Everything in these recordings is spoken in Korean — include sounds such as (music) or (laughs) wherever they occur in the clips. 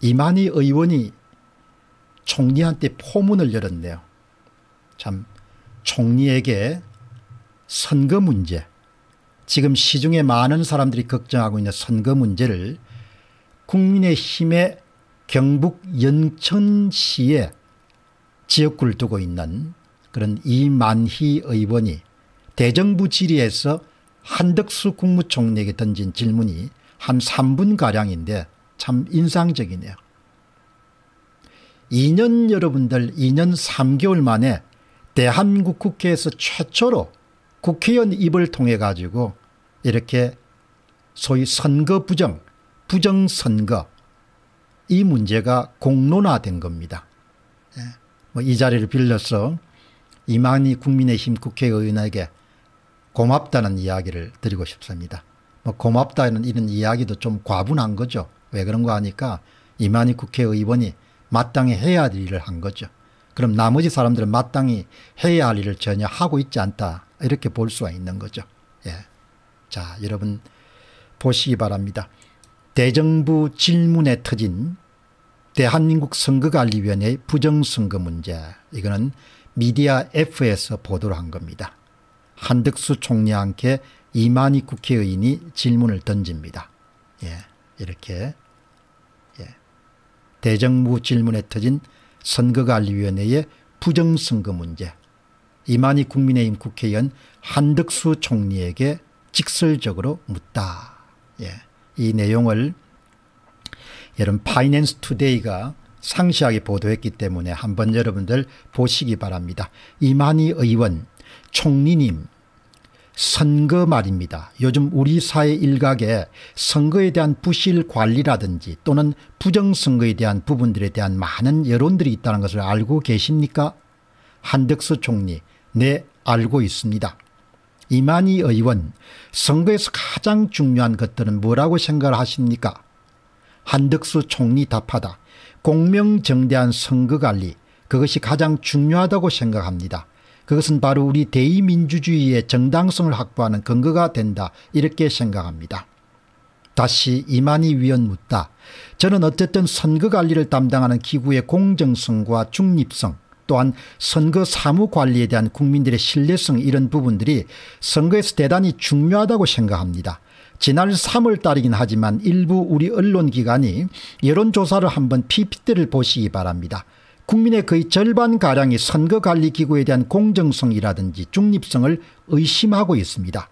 이만희 의원이 총리한테 포문을 열었네요. 참 총리에게 선거 문제 지금 시중에 많은 사람들이 걱정하고 있는 선거 문제를 국민의힘의 경북 연천시에 지역구를 두고 있는 그런 이만희 의원이 대정부 질의에서 한덕수 국무총리에게 던진 질문이 한 3분가량인데 참 인상적이네요. 2년 여러분들 2년 3개월 만에 대한국 국회에서 최초로 국회의원 입을 통해 가지고 이렇게 소위 선거 부정, 부정선거 이 문제가 공론화된 겁니다. 예, 뭐이 자리를 빌려서 이만희 국민의힘 국회의원에게 고맙다는 이야기를 드리고 싶습니다. 뭐 고맙다는 이런 이야기도 좀 과분한 거죠. 왜 그런가 하니까 이만희 국회의원이 마땅히 해야 할 일을 한 거죠. 그럼 나머지 사람들은 마땅히 해야 할 일을 전혀 하고 있지 않다. 이렇게 볼 수가 있는 거죠. 예. 자, 여러분 보시기 바랍니다. 대정부 질문에 터진 대한민국 선거관리위원회 부정선거 문제 이거는 미디어 F에서 보도를 한 겁니다. 한덕수 총리와 함께 이만희 국회의원이 질문을 던집니다. 예. 이렇게 예. 대정부 질문에 터진 선거관리위원회의 부정선거 문제 이만희 국민의힘 국회의원 한덕수 총리에게 직설적으로 묻다. 예. 이 내용을 여러분 파이낸스 투데이가 상시하게 보도했기 때문에 한번 여러분들 보시기 바랍니다. 이만희 의원 총리님 선거 말입니다. 요즘 우리 사회 일각에 선거에 대한 부실 관리라든지 또는 부정선거에 대한 부분들에 대한 많은 여론들이 있다는 것을 알고 계십니까? 한덕수 총리 네 알고 있습니다. 이만희 의원 선거에서 가장 중요한 것들은 뭐라고 생각하십니까? 한덕수 총리 답하다. 공명정대한 선거관리 그것이 가장 중요하다고 생각합니다. 그것은 바로 우리 대의민주주의의 정당성을 확보하는 근거가 된다 이렇게 생각합니다. 다시 이만희 위원 묻다. 저는 어쨌든 선거관리를 담당하는 기구의 공정성과 중립성 또한 선거 사무관리에 대한 국민들의 신뢰성 이런 부분들이 선거에서 대단히 중요하다고 생각합니다. 지난 3월 달이긴 하지만 일부 우리 언론기관이 여론조사를 한번 PPT를 보시기 바랍니다. 국민의 거의 절반가량이 선거관리기구에 대한 공정성이라든지 중립성을 의심하고 있습니다.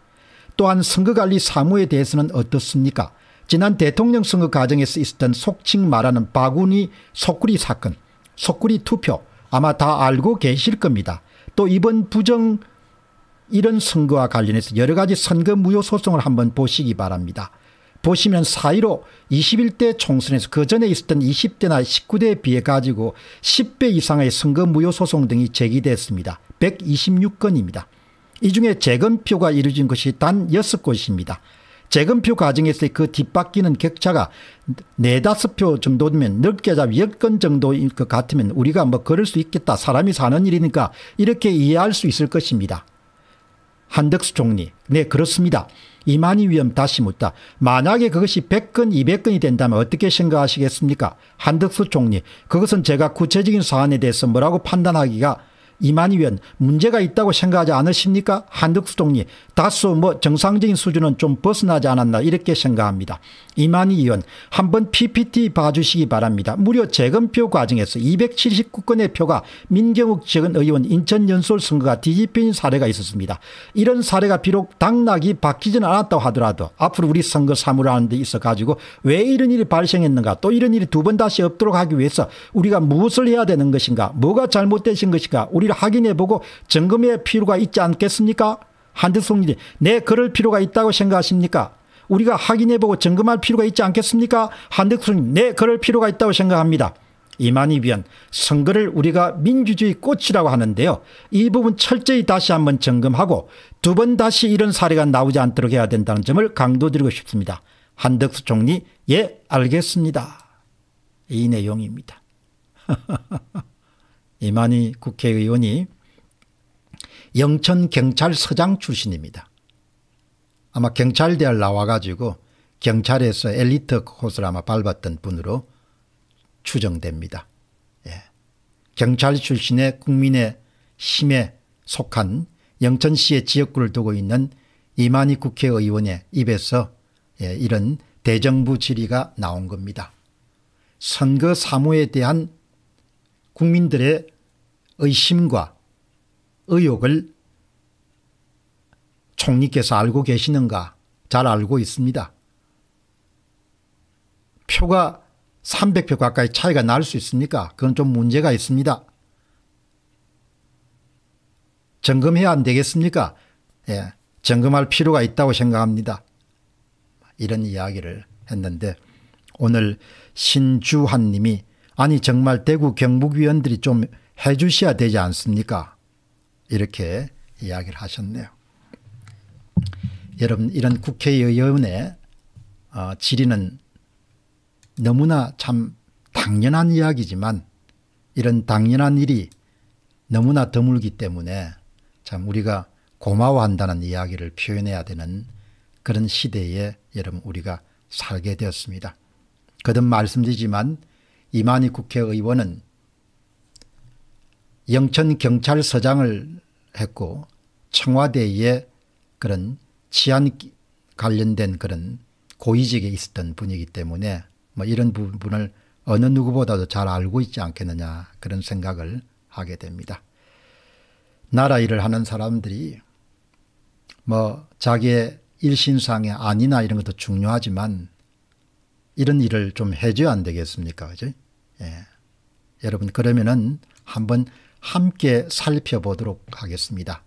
또한 선거관리 사무에 대해서는 어떻습니까? 지난 대통령 선거 과정에서 있었던 속칭 말하는 바구니 속구리 사건, 속구리 투표 아마 다 알고 계실 겁니다. 또 이번 부정 이런 선거와 관련해서 여러 가지 선거 무효 소송을 한번 보시기 바랍니다. 보시면 4.15 21대 총선에서 그 전에 있었던 20대나 19대에 비해 가지고 10배 이상의 선거 무효 소송 등이 제기됐습니다. 126건입니다. 이 중에 재검표가 이루어진 것이 단 6곳입니다. 재검표 과정에서의 그 뒷바뀌는 격차가 4, 5표 정도면 넓게 잡 10건 정도일것 같으면 우리가 뭐 그럴 수 있겠다. 사람이 사는 일이니까 이렇게 이해할 수 있을 것입니다. 한덕수 총리. 네 그렇습니다. 이만희 위험 다시 묻다. 만약에 그것이 100건 200건이 된다면 어떻게 생각하시겠습니까? 한덕수 총리 그것은 제가 구체적인 사안에 대해서 뭐라고 판단하기가 이만희 위원 문제가 있다고 생각하지 않으십니까? 한덕수 총리 다소 뭐 정상적인 수준은 좀 벗어나지 않았나 이렇게 생각합니다. 이만희 의원 한번 PPT 봐주시기 바랍니다. 무려 재검표 과정에서 279건의 표가 민경욱 측은 의원 인천 연설 선거가 뒤집힌 사례가 있었습니다. 이런 사례가 비록 당락이 바뀌진 않았다고 하더라도 앞으로 우리 선거 사무라는 데 있어 가지고 왜 이런 일이 발생했는가 또 이런 일이 두 번 다시 없도록 하기 위해서 우리가 무엇을 해야 되는 것인가 뭐가 잘못되신 것인가 우리를 확인해보고 점검의 필요가 있지 않겠습니까? 한대송님내 네, 그럴 필요가 있다고 생각하십니까? 우리가 확인해보고 점검할 필요가 있지 않겠습니까? 한덕수는 네 그럴 필요가 있다고 생각합니다. 이만희 위원 선거를 우리가 민주주의 꽃이라고 하는데요. 이 부분 철저히 다시 한번 점검하고 두 번 다시 이런 사례가 나오지 않도록 해야 된다는 점을 강조드리고 싶습니다. 한덕수 총리 예 알겠습니다. 이 내용입니다. (laughs) 이만희 국회의원이 영천경찰서장 출신입니다. 아마 경찰대학 나와가지고 경찰에서 엘리트 코스를 아마 밟았던 분으로 추정됩니다. 예. 경찰 출신의 국민의 힘에 속한 영천시의 지역구를 두고 있는 이만희 국회의원의 입에서 예, 이런 대정부 질의가 나온 겁니다. 선거 사무에 대한 국민들의 의심과 의혹을 총리께서 알고 계시는가 잘 알고 있습니다. 표가 300표 가까이 차이가 날 수 있습니까? 그건 좀 문제가 있습니다. 점검해야 안 되겠습니까? 예, 점검할 필요가 있다고 생각합니다. 이런 이야기를 했는데 오늘 신주한 님이 아니 정말 대구 경북위원들이 좀 해주셔야 되지 않습니까? 이렇게 이야기를 하셨네요. 여러분 이런 국회의원의 어, 질의는 너무나 참 당연한 이야기지만 이런 당연한 일이 너무나 드물기 때문에 참 우리가 고마워한다는 이야기를 표현해야 되는 그런 시대에 여러분 우리가 살게 되었습니다. 거듭 말씀드리지만 이만희 국회의원은 영천경찰서장을 했고 청와대의 그런 치안 관련된 그런 고위직에 있었던 분이기 때문에 뭐 이런 부분을 어느 누구보다도 잘 알고 있지 않겠느냐 그런 생각을 하게 됩니다. 나라 일을 하는 사람들이 뭐 자기의 일신상의 안이나 이런 것도 중요하지만 이런 일을 좀 해줘야 안 되겠습니까? 그죠? 예. 여러분, 그러면은 한번 함께 살펴보도록 하겠습니다.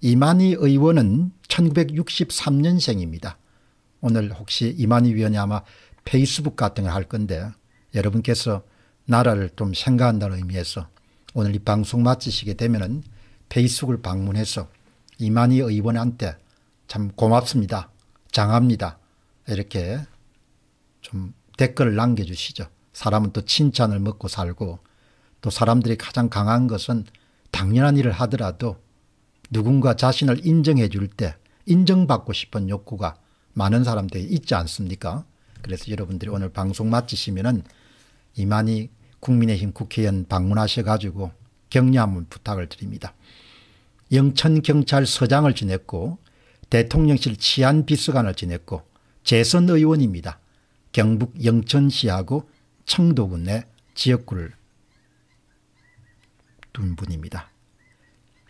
이만희 의원은 1963년생입니다. 오늘 혹시 이만희 위원이 아마 페이스북 같은 걸 할 건데 여러분께서 나라를 좀 생각한다는 의미에서 오늘 이 방송 마치시게 되면은 페이스북을 방문해서 이만희 의원한테 참 고맙습니다. 장합니다. 이렇게 좀 댓글을 남겨주시죠. 사람은 또 칭찬을 먹고 살고 또 사람들이 가장 강한 것은 당연한 일을 하더라도 누군가 자신을 인정해 줄때 인정받고 싶은 욕구가 많은 사람들이 있지 않습니까? 그래서 여러분들이 오늘 방송 마치시면 이만희 국민의힘 국회의원 방문하셔가지고 격려 한번 부탁을 드립니다. 영천경찰서장을 지냈고 대통령실 치안비서관을 지냈고 재선 의원입니다. 경북 영천시하고 청도군 내 지역구를 둔 분입니다.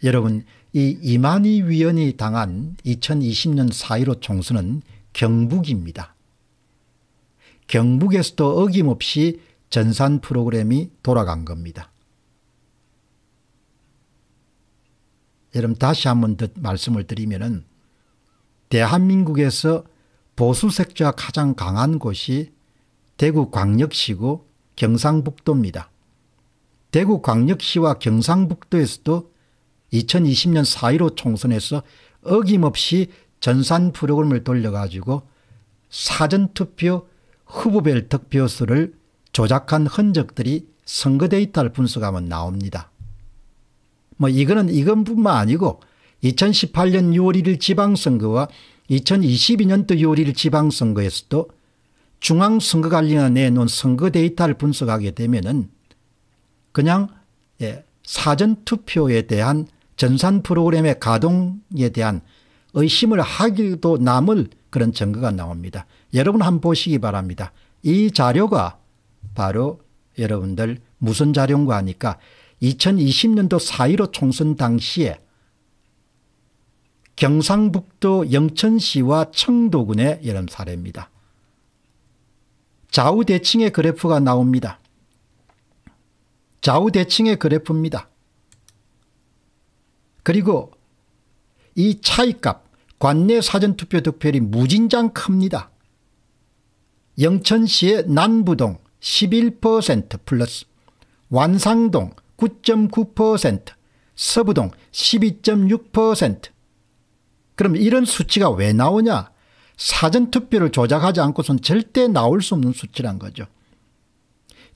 여러분 이 이만희 위원이 당한 2020년 4.15 총선은 경북입니다. 경북에서도 어김없이 전산 프로그램이 돌아간 겁니다. 여러분 다시 한번 말씀을 드리면은 대한민국에서 보수 색조가 가장 강한 곳이 대구 광역시고 경상북도입니다. 대구 광역시와 경상북도에서도 2020년 4.15 총선에서 어김없이 전산 프로그램을 돌려가지고 사전투표 후보별 득표수를 조작한 흔적들이 선거 데이터를 분석하면 나옵니다. 뭐 이거는 이건뿐만 아니고 2018년 6월 1일 지방선거와 2022년도 6월 1일 지방선거에서도 중앙선거관리가 내놓은 선거 데이터를 분석하게 되면 은 그냥 예, 사전투표에 대한 전산 프로그램의 가동에 대한 의심을 하기도 남을 그런 증거가 나옵니다. 여러분 한번 보시기 바랍니다. 이 자료가 바로 여러분들 무슨 자료인가 하니까 2020년도 4.15 총선 당시에 경상북도 영천시와 청도군의 여름 사례입니다. 좌우대칭의 그래프가 나옵니다. 좌우대칭의 그래프입니다. 그리고 이 차이값 관내 사전투표 득표율이 무진장 큽니다. 영천시의 난부동 11% 플러스 완상동 9.9% 서부동 12.6% 그럼 이런 수치가 왜 나오냐 사전투표를 조작하지 않고선 절대 나올 수 없는 수치란 거죠.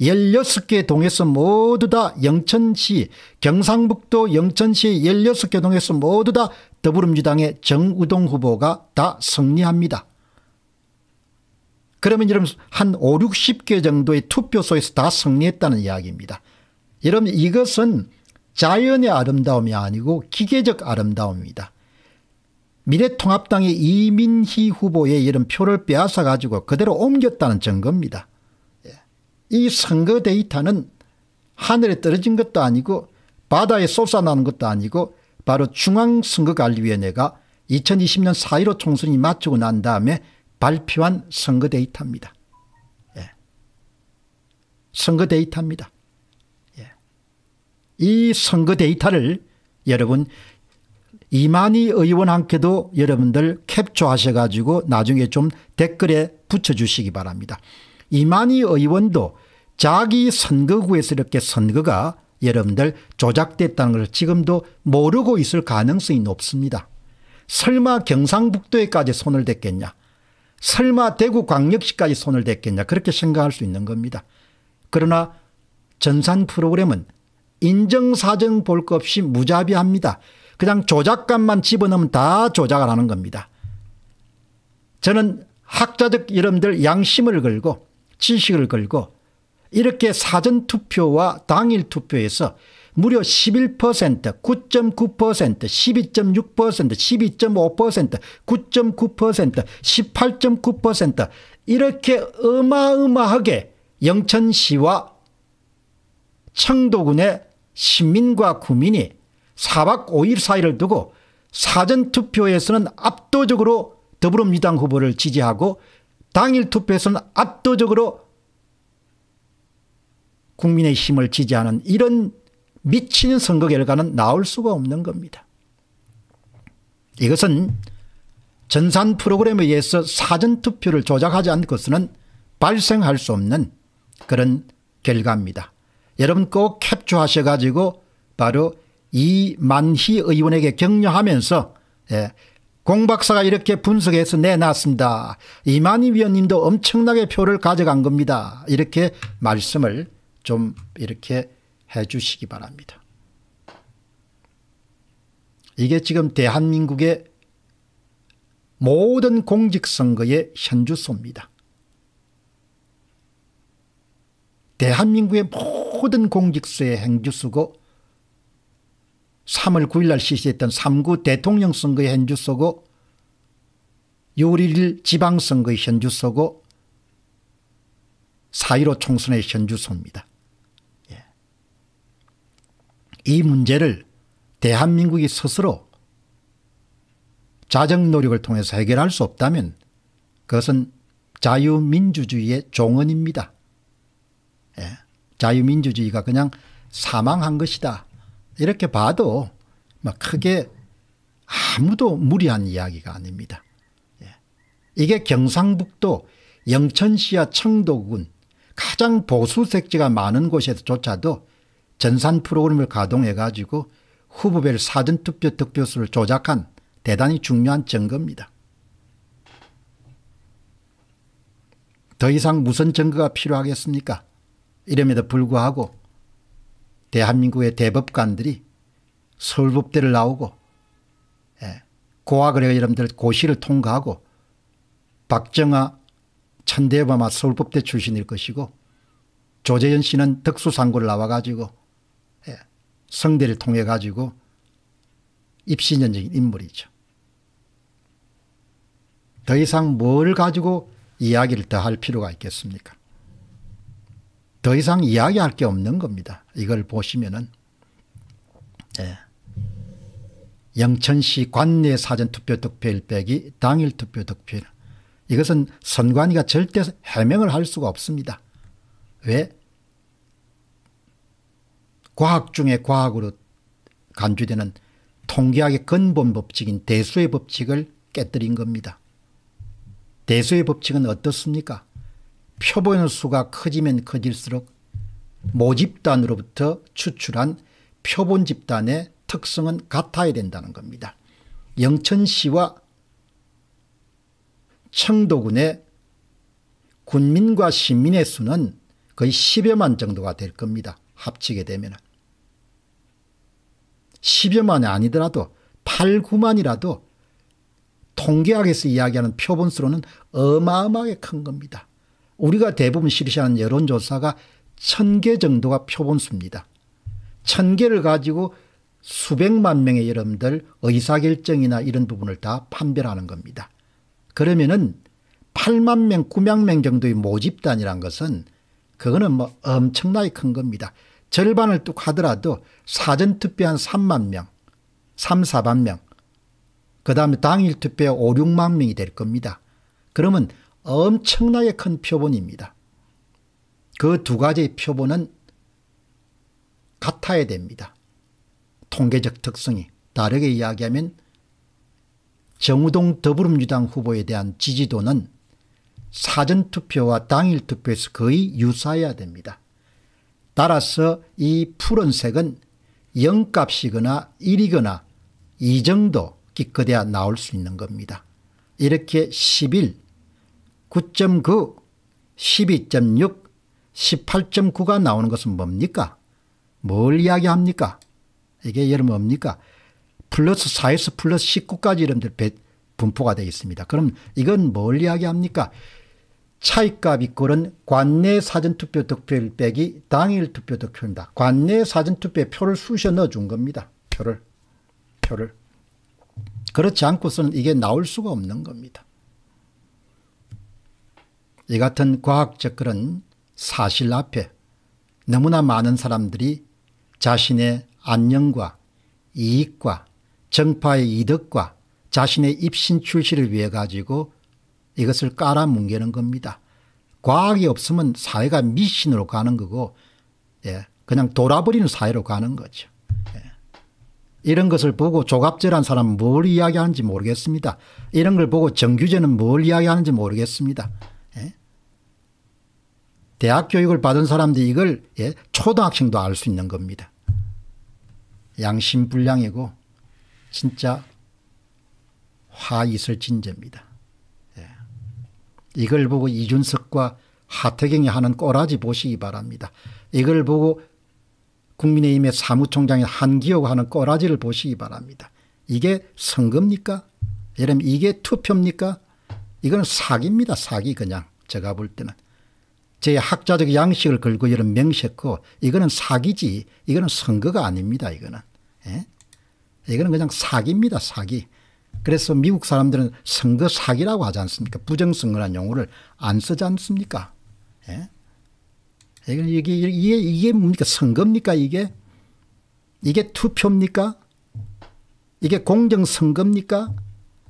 16개 동에서 모두 다 영천시 경상북도 영천시 16개 동에서 모두 다 더불어민주당의 정우동 후보가 다 승리합니다. 그러면 여러분 한 5, 60개 정도의 투표소에서 다 승리했다는 이야기입니다. 여러분 이것은 자연의 아름다움이 아니고 기계적 아름다움입니다. 미래통합당의 이민희 후보의 이런 표를 빼앗아 가지고 그대로 옮겼다는 증거입니다. 이 선거 데이터는 하늘에 떨어진 것도 아니고 바다에 솟아나는 것도 아니고 바로 중앙선거관리위원회가 2020년 4.15 총선이 마치고 난 다음에 발표한 선거 데이터입니다. 예. 선거 데이터입니다. 예. 이 선거 데이터를 여러분 이만희 의원한께도 여러분들 캡처하셔가지고 나중에 좀 댓글에 붙여주시기 바랍니다. 이만희 의원도 자기 선거구에서 이렇게 선거가 여러분들 조작됐다는 걸 지금도 모르고 있을 가능성이 높습니다. 설마 경상북도에까지 손을 댔겠냐 설마 대구 광역시까지 손을 댔겠냐 그렇게 생각할 수 있는 겁니다. 그러나 전산 프로그램은 인정사정 볼 것 없이 무자비합니다. 그냥 조작감만 집어넣으면 다 조작을 하는 겁니다. 저는 학자적 여러분들 양심을 걸고 지식을 걸고 이렇게 사전투표와 당일투표에서 무려 11%, 9.9%, 12.6%, 12.5%, 9.9%, 18.9% 이렇게 어마어마하게 영천시와 청도군의 시민과 국민이 4박 5일 사이를 두고 사전투표에서는 압도적으로 더불어민주당 후보를 지지하고 당일 투표에서는 압도적으로 국민의힘을 지지하는 이런 미친 선거 결과는 나올 수가 없는 겁니다. 이것은 전산 프로그램에 의해서 사전투표를 조작하지 않고서는 발생할 수 없는 그런 결과입니다. 여러분 꼭 캡처하셔 가지고 바로 이만희 의원에게 격려하면서 예, 공 박사가 이렇게 분석해서 내놨습니다. 이만희 위원님도 엄청나게 표를 가져간 겁니다. 이렇게 말씀을 좀 이렇게 해 주시기 바랍니다. 이게 지금 대한민국의 모든 공직선거의 현주소입니다. 대한민국의 모든 공직수의 행주수고 3월 9일 날 실시했던 3구 대통령 선거의 현주소고 6월 1일 지방선거의 현주소고 4.15 총선의 현주소입니다. 이 문제를 대한민국이 스스로 자정 노력을 통해서 해결할 수 없다면 그것은 자유민주주의의 종언입니다. 예. 자유민주주의가 그냥 사망한 것이다. 이렇게 봐도 막 크게 아무도 무리한 이야기가 아닙니다. 예. 이게 경상북도 영천시와 청도군 가장 보수 색지가 많은 곳에서조차도 전산 프로그램을 가동해 가지고 후보별 사전투표 득표수를 조작한 대단히 중요한 증거입니다. 더 이상 무슨 증거가 필요하겠습니까? 이름에도 불구하고 대한민국의 대법관들이 서울법대를 나오고 예, 고학을 여러분들 고시를 통과하고 박정아 천대엽 아마 서울법대 출신일 것이고 조재현 씨는 특수상고를 나와가지고 성대를 통해 가지고 입신연적인 인물이죠. 더 이상 뭘 가지고 이야기를 더 할 필요가 있겠습니까? 더 이상 이야기할 게 없는 겁니다. 이걸 보시면은 예. 영천시 관내 사전투표 득표일 빼기 당일 투표 득표일 이것은 선관위가 절대 해명을 할 수가 없습니다. 왜? 과학 중에 과학으로 간주되는 통계학의 근본 법칙인 대수의 법칙을 깨뜨린 겁니다. 대수의 법칙은 어떻습니까? 표본 수가 커지면 커질수록 모집단으로부터 추출한 표본 집단의 특성은 같아야 된다는 겁니다. 영천시와 청도군의 군민과 시민의 수는 거의 10여만 정도가 될 겁니다. 합치게 되면 10여만이 아니더라도 8, 9만이라도 통계학에서 이야기하는 표본수로는 어마어마하게 큰 겁니다. 우리가 대부분 실시하는 여론조사가 1000개 정도가 표본수입니다. 1000개를 가지고 수백만 명의 여러분들 의사결정이나 이런 부분을 다 판별하는 겁니다. 그러면은 8만 명, 9만 명 정도의 모집단이란 것은 그거는 뭐 엄청나게 큰 겁니다. 절반을 뚝 하더라도 사전투표한 3만 명, 3, 4만 명, 그 다음에 당일 투표에 5, 6만 명이 될 겁니다. 그러면 엄청나게 큰 표본입니다. 그 두 가지의 표본은 같아야 됩니다. 통계적 특성이 다르게 이야기하면 정우동 더불어민주당 후보에 대한 지지도는 사전투표와 당일투표에서 거의 유사해야 됩니다. 따라서 이 푸른색은 0값이거나 1이거나 이 정도 기껏해야 나올 수 있는 겁니다. 이렇게 11, 9.9, 12.6, 18.9가 나오는 것은 뭡니까? 뭘 이야기합니까? 이게 여러분 뭡니까? 플러스 4에서 플러스 19까지 이런 분포가 되어 있습니다. 그럼 이건 뭘 이야기합니까? 차이값 이꼴은 관내 사전투표 득표일 빼기 당일 투표 득표입니다. 관내 사전투표에 표를 쑤셔 넣어준 겁니다. 표를. 표를. 그렇지 않고서는 이게 나올 수가 없는 겁니다. 이 같은 과학적 그런 사실 앞에 너무나 많은 사람들이 자신의 안녕과 이익과 정파의 이득과 자신의 입신 출시를 위해 가지고 이것을 깔아뭉개는 겁니다. 과학이 없으면 사회가 미신으로 가는 거고 예, 그냥 돌아버리는 사회로 가는 거죠. 예. 이런 것을 보고 조갑제란 사람은 뭘 이야기하는지 모르겠습니다. 이런 걸 보고 정규제는 뭘 이야기하는지 모르겠습니다. 예. 대학 교육을 받은 사람들이 이걸 예, 초등학생도 알 수 있는 겁니다. 양심불량이고 진짜 화 있을 진제입니다. 이걸 보고 이준석과 하태경이 하는 꼬라지 보시기 바랍니다. 이걸 보고 국민의힘의 사무총장인 한기호가 하는 꼬라지를 보시기 바랍니다. 이게 선거입니까? 여러분 이게 투표입니까? 이건 사기입니다. 사기 그냥 제가 볼 때는. 제 학자적 양식을 걸고 이런 명시했고 이거는 사기지 이거는 선거가 아닙니다. 이거는. 예? 이거는 그냥 사기입니다. 사기. 그래서 미국 사람들은 선거 사기라고 하지 않습니까? 부정선거란 용어를 안 쓰지 않습니까? 예? 이게, 이게, 이게 뭡니까? 선거입니까? 이게? 이게 투표입니까? 이게 공정선거입니까?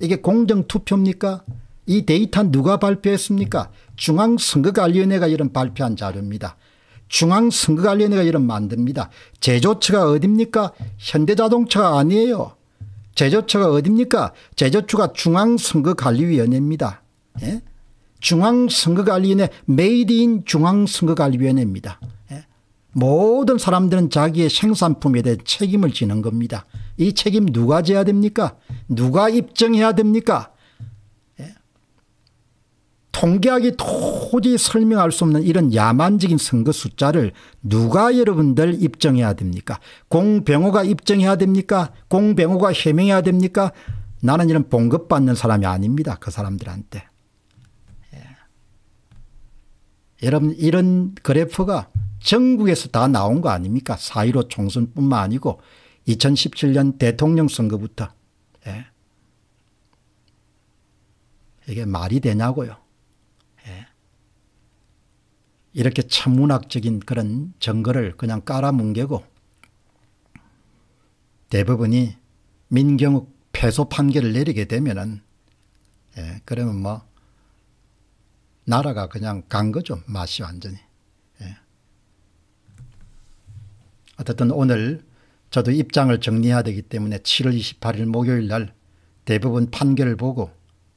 이게 공정투표입니까? 이 데이터 누가 발표했습니까? 중앙선거관리위원회가 이런 발표한 자료입니다. 중앙선거관리위원회가 이런 만듭니다. 제조처가 어딥니까? 현대자동차가 아니에요. 제조처가 어딥니까? 제조처가 중앙선거관리위원회입니다. 예? 중앙선거관리위원회 메이드 인 중앙선거관리위원회입니다. 예? 모든 사람들은 자기의 생산품에 대해 책임을 지는 겁니다. 이 책임 누가 져야 됩니까? 누가 입증해야 됩니까? 통계학이 도저히 설명할 수 없는 이런 야만적인 선거 숫자를 누가 여러분들 입증해야 됩니까? 공병호가 입증해야 됩니까? 공병호가 해명해야 됩니까? 나는 이런 봉급받는 사람이 아닙니다. 그 사람들한테. 예. 여러분 이런 그래프가 전국에서 다 나온 거 아닙니까? 4.15 총선뿐만 아니고 2017년 대통령 선거부터. 예. 이게 말이 되냐고요. 이렇게 천문학적인 그런 증거를 그냥 깔아뭉개고 대부분이 민경욱 패소 판결을 내리게 되면은 예, 그러면 뭐 나라가 그냥 간 거죠 맛이 완전히. 예. 어쨌든 오늘 저도 입장을 정리해야 되기 때문에 7월 28일 목요일 날대부분 판결을 보고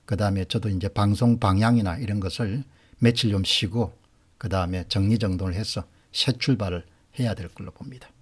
그 다음에 저도 이제 방송 방향이나 이런 것을 며칠 좀 쉬고 그 다음에 정리정돈을 해서 새 출발을 해야 될 걸로 봅니다.